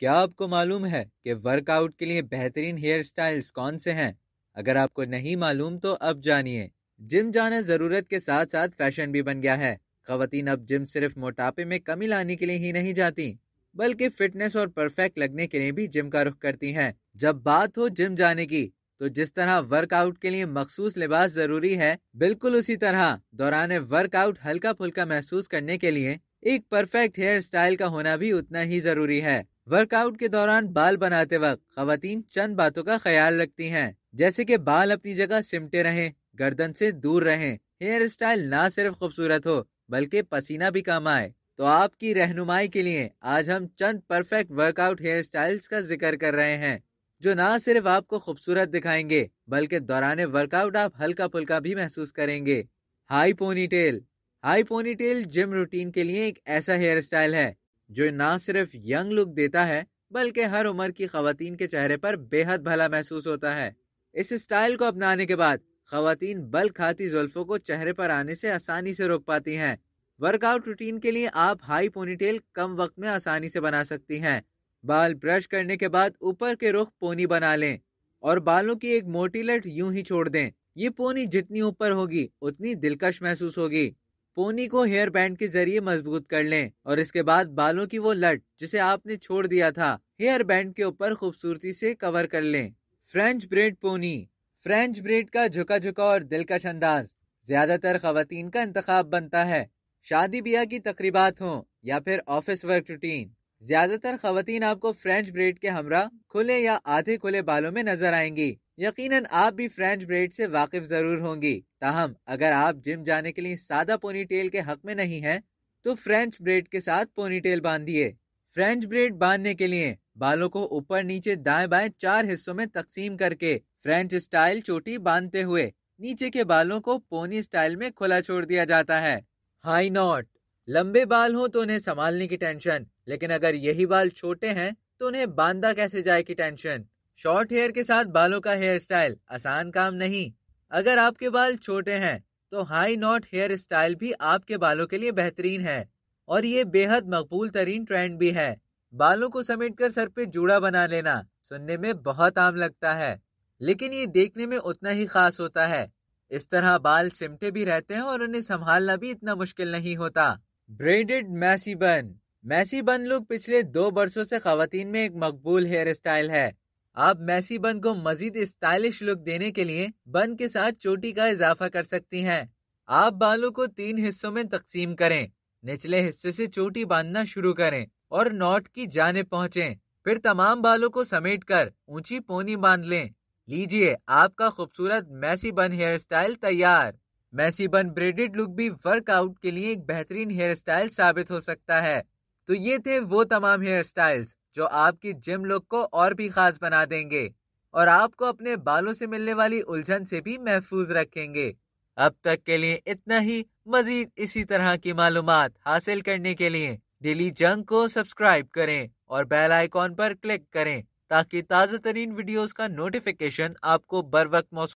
क्या आपको मालूम है कि वर्कआउट के लिए बेहतरीन हेयर स्टाइल्स कौन से हैं अगर आपको नहीं मालूम तो अब जानिए जिम जाना जरूरत के साथ साथ फैशन भी बन गया है खातन अब जिम सिर्फ मोटापे में कमी लाने के लिए ही नहीं जाती बल्कि फिटनेस और परफेक्ट लगने के लिए भी जिम का रुख करती हैं जब बात हो जिम जाने की तो जिस तरह वर्कआउट के लिए मखसूस लिबास जरूरी है बिल्कुल उसी तरह दौरान वर्कआउट हल्का फुल्का महसूस करने के लिए एक परफेक्ट हेयर स्टाइल का होना भी उतना ही जरूरी है वर्कआउट के दौरान बाल बनाते वक्त खातन चंद बातों का ख्याल रखती हैं जैसे कि बाल अपनी जगह सिमटे रहें गर्दन से दूर रहें हेयर स्टाइल ना सिर्फ खूबसूरत हो बल्कि पसीना भी कम आए तो आपकी रहनुमाई के लिए आज हम चंद परफेक्ट वर्कआउट हेयर स्टाइल्स का जिक्र कर रहे हैं जो ना सिर्फ आपको खूबसूरत दिखाएंगे बल्कि दौरान वर्कआउट आप हल्का फुल्का भी महसूस करेंगे high pony tail high pony tail gym routine के लिए एक ऐसा हेयर स्टाइल है जो ना सिर्फ यंग लुक देता है बल्कि हर उम्र की खातन के चेहरे पर बेहद भला महसूस होता है इस स्टाइल को अपनाने के बाद खातन बल खाती जुल्फों को चेहरे पर आने से आसानी से रोक पाती हैं वर्कआउट रूटीन के लिए आप हाई पोनीटेल कम वक्त में आसानी से बना सकती हैं बाल ब्रश करने के बाद ऊपर के रुख पोनी बना लें और बालों की एक मोटी लट यूं ही छोड़ दें ये पोनी जितनी ऊपर होगी उतनी दिलकश महसूस होगी पोनी को हेयर बैंड के जरिए मजबूत कर लें और इसके बाद बालों की वो लट जिसे आपने छोड़ दिया था हेयर बैंड के ऊपर खूबसूरती से कवर कर लें French braid pony French braid का झुका झुका और दिलकश अंदाज ज्यादातर खातन का इंतखब बनता है शादी ब्याह की तकरीबात हो या फिर ऑफिस वर्क रूटीन ज्यादातर खातन आपको फ्रेंच ब्रेड के हमरा खुले या आधे खुले बालों में नजर आएंगी यकीन आप भी फ्रेंच ब्रेड से वाकिफ ज़रूर होंगी ताहम अगर आप जिम जाने के लिए सादा पोनी टेल के हक में नहीं है तो फ्रेंच ब्रेड के साथ पोनी टेल बांधिए फ्रेंच ब्रेड बांधने के लिए बालों को ऊपर नीचे दाएं बाएं चार हिस्सों में तकसीम करके फ्रेंच स्टाइल चोटी बांधते हुए नीचे के बालों को पोनी स्टाइल में खुला छोड़ दिया जाता है हाई नॉट लंबे बाल हों तो उन्हें संभालने की टेंशन लेकिन अगर यही बाल छोटे हैं तो उन्हें बांधा कैसे जाए की टेंशन शॉर्ट हेयर के साथ बालों का हेयर स्टाइल आसान काम नहीं अगर आपके बाल छोटे हैं तो हाई नॉट हेयर स्टाइल भी आपके बालों के लिए बेहतरीन है और ये बेहद मकबूल तरीन ट्रेंड भी है बालों को समेट कर सर पे जूड़ा बना लेना सुनने में बहुत आम लगता है लेकिन ये देखने में उतना ही खास होता है इस तरह बाल सिमटे भी रहते हैं और उन्हें संभालना भी इतना मुश्किल नहीं होता ब्रेडेड मैसी बन मैसी बन लुक पिछले दो वर्षों से खातन में एक मकबूल हेयर स्टाइल है आप मैसी बन को मजीद स्टाइलिश लुक देने के लिए बन के साथ चोटी का इजाफा कर सकती हैं। आप बालों को तीन हिस्सों में तकसीम करें निचले हिस्से से चोटी बांधना शुरू करें और नॉट की जाने पहुँचे फिर तमाम बालों को समेट कर ऊंची पोनी बांध लें लीजिए आपका खूबसूरत मैसी बन हेयर स्टाइल तैयार मैसी बन ब्रेडेड लुक भी वर्कआउट के लिए एक बेहतरीन हेयर स्टाइल साबित हो सकता है तो ये थे वो तमाम हेयर स्टाइल्स जो आपकी जिम लुक को और भी खास बना देंगे और आपको अपने बालों से मिलने वाली उलझन से भी महफूज रखेंगे अब तक के लिए इतना ही मजीद इसी तरह की मालूम हासिल करने के लिए डेली जंग को सब्सक्राइब करें और बेल आइकॉन पर क्लिक करें ताकि ताज़ा तरीन वीडियोज का नोटिफिकेशन आपको बर वक्त मौसू